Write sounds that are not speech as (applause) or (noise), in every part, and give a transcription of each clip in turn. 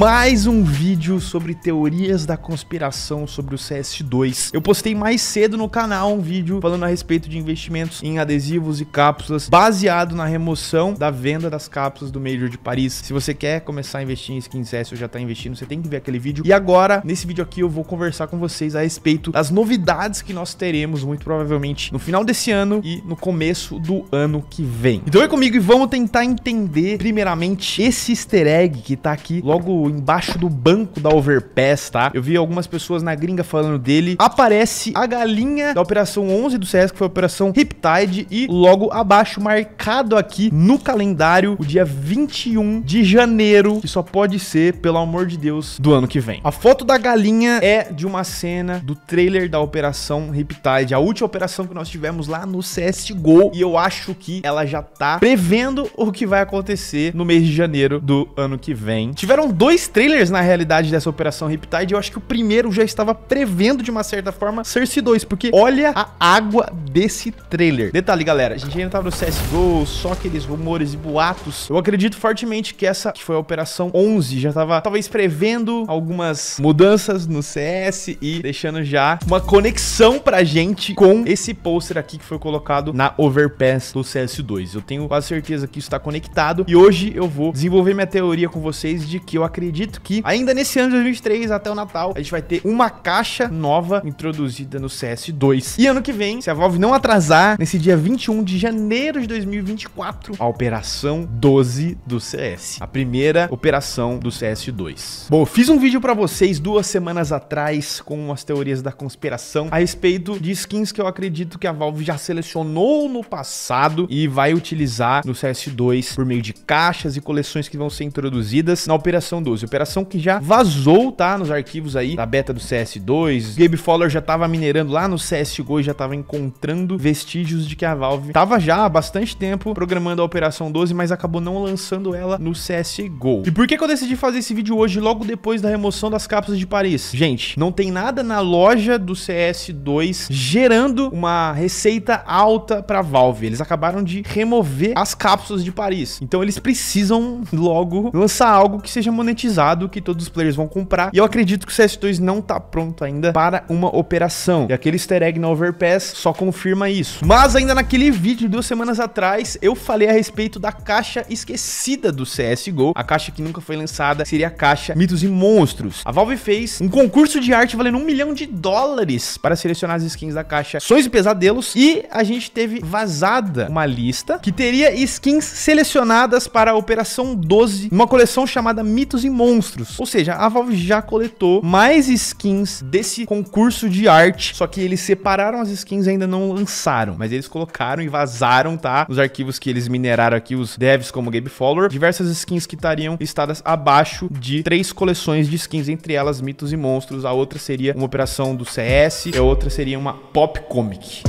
mais um vídeo sobre teorias da conspiração sobre o CS2. Eu postei mais cedo no canal um vídeo falando a respeito de investimentos em adesivos e cápsulas, baseado na remoção da venda das cápsulas do Major de Paris. Se você quer começar a investir em skin CS ou já tá investindo, você tem que ver aquele vídeo. E agora, nesse vídeo aqui, eu vou conversar com vocês a respeito das novidades que nós teremos, muito provavelmente, no final desse ano e no começo do ano que vem. Então vem é comigo e vamos tentar entender, primeiramente, esse easter egg que tá aqui logo embaixo do banco da Overpass, tá? Eu vi algumas pessoas na gringa falando dele. Aparece a galinha da Operação 11 do CS, que foi a Operação Riptide, e logo abaixo, marcado aqui no calendário, o dia 21 de janeiro, que só pode ser, pelo amor de Deus, do ano que vem. A foto da galinha é de uma cena do trailer da Operação Riptide, a última operação que nós tivemos lá no CSGO, e eu acho que ela já tá prevendo o que vai acontecer no mês de janeiro do ano que vem. Tiveram dois dois trailers, na realidade, dessa Operação Riptide. Eu acho que o primeiro já estava prevendo, de uma certa forma, Cersei 2, porque olha a água desse trailer. Detalhe, galera, a gente ainda estava tá no CSGO, só aqueles rumores e boatos. Eu acredito fortemente que essa, que foi a Operação 11, já estava talvez prevendo algumas mudanças no CS e deixando já uma conexão pra gente com esse pôster aqui que foi colocado na Overpass do CS2. Eu tenho quase certeza que isso está conectado e hoje eu vou desenvolver minha teoria com vocês de que eu acredito acredito que ainda nesse ano de 2023, até o Natal, a gente vai ter uma caixa nova introduzida no CS2. E ano que vem, se a Valve não atrasar, nesse dia 21 de janeiro de 2024, a Operação 12 do CS. A primeira operação do CS2. Bom, fiz um vídeo para vocês duas semanas atrás com as teorias da conspiração a respeito de skins que eu acredito que a Valve já selecionou no passado e vai utilizar no CS2 por meio de caixas e coleções que vão ser introduzidas na Operação 12. 12. Operação que já vazou, tá? Nos arquivos aí da beta do CS2. Gabe Fowler já tava minerando lá no CSGO e já tava encontrando vestígios de que a Valve tava já há bastante tempo programando a Operação 12, mas acabou não lançando ela no CSGO. E por que, que eu decidi fazer esse vídeo hoje, logo depois da remoção das cápsulas de Paris? Gente, não tem nada na loja do CS2 gerando uma receita alta pra Valve. Eles acabaram de remover as cápsulas de Paris. Então eles precisam logo lançar algo que seja monetizado garantizado que todos os players vão comprar. E eu acredito que o CS2 não tá pronto ainda para uma operação. E aquele easter egg no Overpass só confirma isso. Mas ainda naquele vídeo duas semanas atrás, eu falei a respeito da caixa esquecida do CSGO. A caixa que nunca foi lançada seria a caixa Mitos e Monstros. A Valve fez um concurso de arte valendo um milhão de dólares para selecionar as skins da caixa Sonhos e Pesadelos. E a gente teve vazada uma lista que teria skins selecionadas para a Operação 12, numa coleção chamada Mitos e monstros. Ou seja, a Valve já coletou mais skins desse concurso de arte, só que eles separaram as skins e ainda não lançaram, mas eles colocaram e vazaram, tá? Os arquivos que eles mineraram aqui, os devs como Gabe Fowler, diversas skins que estariam listadas abaixo de três coleções de skins, entre elas mitos e monstros, a outra seria uma operação do CS, a outra seria uma pop comic.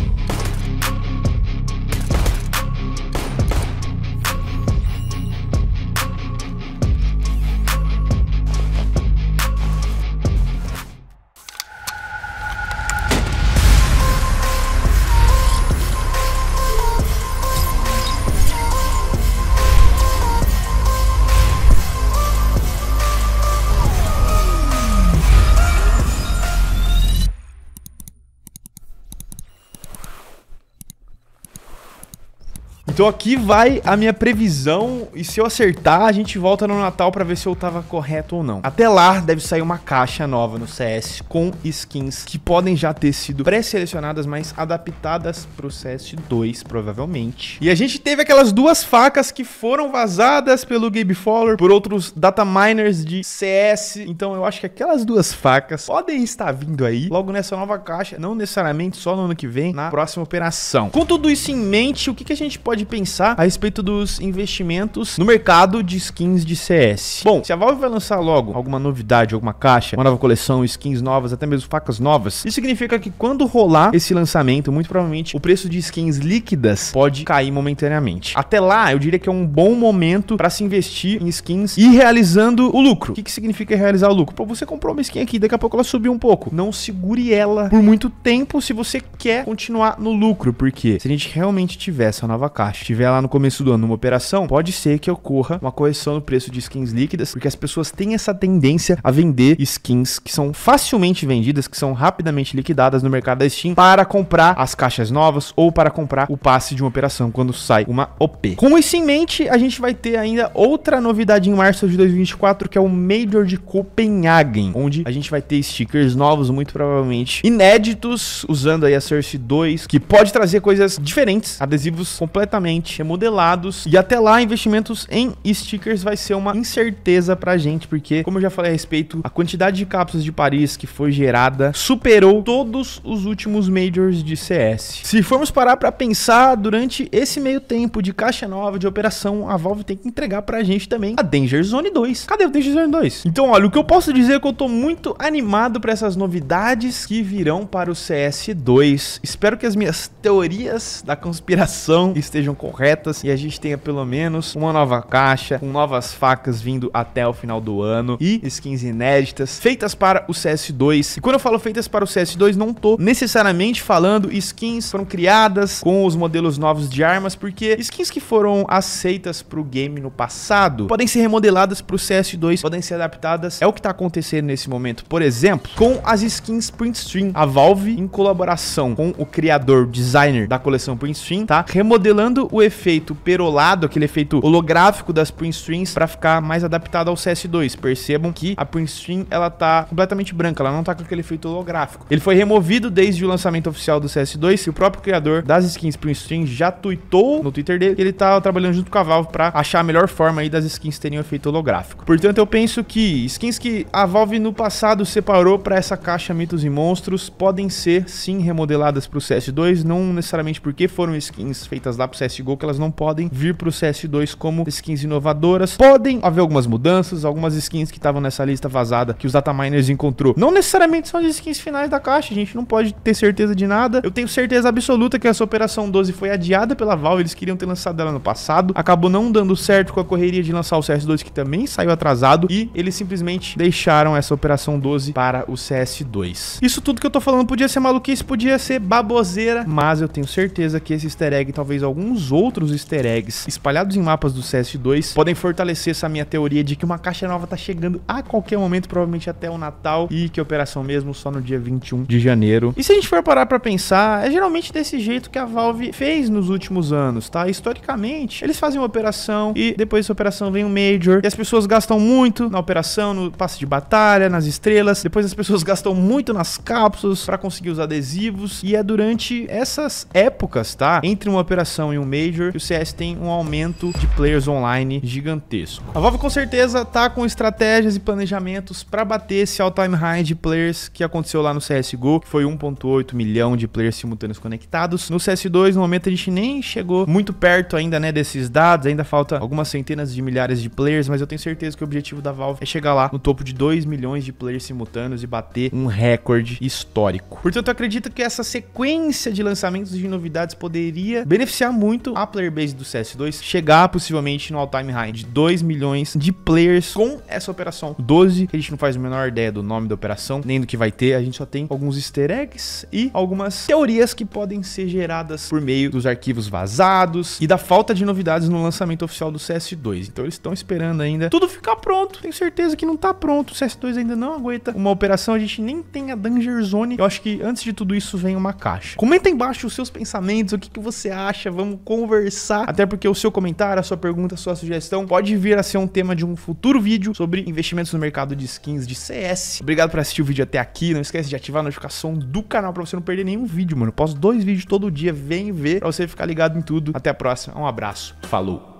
Então aqui vai a minha previsão e se eu acertar, a gente volta no Natal para ver se eu tava correto ou não. Até lá deve sair uma caixa nova no CS com skins que podem já ter sido pré-selecionadas, mas adaptadas pro CS2, provavelmente. E a gente teve aquelas duas facas que foram vazadas pelo Gabe Fowler por outros data miners de CS. Então eu acho que aquelas duas facas podem estar vindo aí logo nessa nova caixa, não necessariamente só no ano que vem, na próxima operação. Com tudo isso em mente, o que, que a gente pode pensar a respeito dos investimentos no mercado de skins de CS. Bom, se a Valve vai lançar logo alguma novidade, alguma caixa, uma nova coleção, skins novas, até mesmo facas novas, isso significa que quando rolar esse lançamento, muito provavelmente o preço de skins líquidas pode cair momentaneamente. Até lá, eu diria que é um bom momento para se investir em skins e realizando o lucro. O que, que significa realizar o lucro? Pô, você comprou uma skin aqui, daqui a pouco ela subiu um pouco. Não segure ela por muito tempo se você quer continuar no lucro, porque se a gente realmente tiver essa nova caixa, baixa, estiver lá no começo do ano uma operação, pode ser que ocorra uma correção no preço de skins líquidas, porque as pessoas têm essa tendência a vender skins que são facilmente vendidas, que são rapidamente liquidadas no mercado da Steam para comprar as caixas novas ou para comprar o passe de uma operação quando sai uma OP. Com isso em mente, a gente vai ter ainda outra novidade em março de 2024, que é o Major de Copenhagen, onde a gente vai ter stickers novos, muito provavelmente inéditos, usando aí a Source 2, que pode trazer coisas diferentes, adesivos completamente completamente remodelados. É e até lá, investimentos em stickers vai ser uma incerteza pra gente, porque, como eu já falei a respeito, a quantidade de cápsulas de Paris que foi gerada superou todos os últimos majors de CS. Se formos parar para pensar, durante esse meio tempo de caixa nova, de operação, a Valve tem que entregar pra gente também a Danger Zone 2. Cadê o Danger Zone 2? Então, olha, o que eu posso dizer é que eu tô muito animado para essas novidades que virão para o CS2. Espero que as minhas teorias da conspiração estejam corretas e a gente tenha pelo menos uma nova caixa, com novas facas vindo até o final do ano e skins inéditas feitas para o CS2. E quando eu falo feitas para o CS2, não tô necessariamente falando skins foram criadas com os modelos novos de armas, porque skins que foram aceitas para o game no passado podem ser remodeladas para o CS2, podem ser adaptadas. É o que está acontecendo nesse momento, por exemplo, com as skins Printstream. A Valve, em colaboração com o criador, designer da coleção Printstream, tá remodelando o efeito perolado, aquele efeito holográfico das print streams, para ficar mais adaptado ao CS2. Percebam que a print stream, ela tá completamente branca, ela não tá com aquele efeito holográfico. Ele foi removido desde o lançamento oficial do CS2 e o próprio criador das skins print string já tweetou no Twitter dele que ele tá trabalhando junto com a Valve para achar a melhor forma aí das skins terem o efeito holográfico. Portanto, eu penso que skins que a Valve no passado separou para essa caixa Mitos e Monstros podem ser sim remodeladas para o CS2, não necessariamente porque foram skins feitas lá pro CS CSGO que elas não podem vir pro CS2 como skins inovadoras. Podem haver algumas mudanças, algumas skins que estavam nessa lista vazada que os dataminers encontrou. Não necessariamente são as skins finais da caixa, a gente não pode ter certeza de nada. Eu tenho certeza absoluta que essa Operação 12 foi adiada pela Valve, eles queriam ter lançado ela no passado, acabou não dando certo com a correria de lançar o CS2 que também saiu atrasado e eles simplesmente deixaram essa Operação 12 para o CS2. Isso tudo que eu tô falando podia ser maluquice, podia ser baboseira, mas eu tenho certeza que esse easter egg, talvez alguns muitos outros easter eggs espalhados em mapas do CS2 podem fortalecer essa minha teoria de que uma caixa nova tá chegando a qualquer momento, provavelmente até o Natal, e que a operação mesmo só no dia 21 de janeiro. E se a gente for parar para pensar, é geralmente desse jeito que a Valve fez nos últimos anos, tá? Historicamente, eles fazem uma operação e depois dessa operação vem um Major, e as pessoas gastam muito na operação, no passe de batalha, nas estrelas, depois as pessoas (laughs) gastam muito nas cápsulas para conseguir os adesivos, e é durante essas épocas, tá? Entre uma operação e um Major e o CS tem um aumento de players online gigantesco. A Valve com certeza tá com estratégias e planejamentos para bater esse all-time high de players que aconteceu lá no CSGO, que foi 1.8 milhão de players simultâneos conectados. No CS2, no momento a gente nem chegou muito perto ainda, né, desses dados, ainda falta algumas centenas de milhares de players, mas eu tenho certeza que o objetivo da Valve é chegar lá no topo de 2 milhões de players simultâneos e bater um recorde histórico. Portanto, eu acredito que essa sequência de lançamentos de novidades poderia beneficiar muito muito a player base do CS2 chegar possivelmente no all-time high de 2 milhões de players com essa operação 12, que a gente não faz a menor ideia do nome da operação, nem do que vai ter, a gente só tem alguns easter eggs e algumas teorias que podem ser geradas por meio dos arquivos vazados e da falta de novidades no lançamento oficial do CS2. Então eles estão esperando ainda tudo ficar pronto. Tenho certeza que não tá pronto. O CS2 ainda não aguenta uma operação, a gente nem tem a Danger Zone. Eu acho que antes de tudo isso vem uma caixa. Comenta embaixo os seus pensamentos, o que, que você acha, vamos conversar, até porque o seu comentário, a sua pergunta, a sua sugestão pode vir a ser um tema de um futuro vídeo sobre investimentos no mercado de skins de CS. Obrigado por assistir o vídeo até aqui. Não esquece de ativar a notificação do canal para você não perder nenhum vídeo, mano. Eu posto dois vídeos todo dia. Vem ver pra você ficar ligado em tudo. Até a próxima. Um abraço. Falou.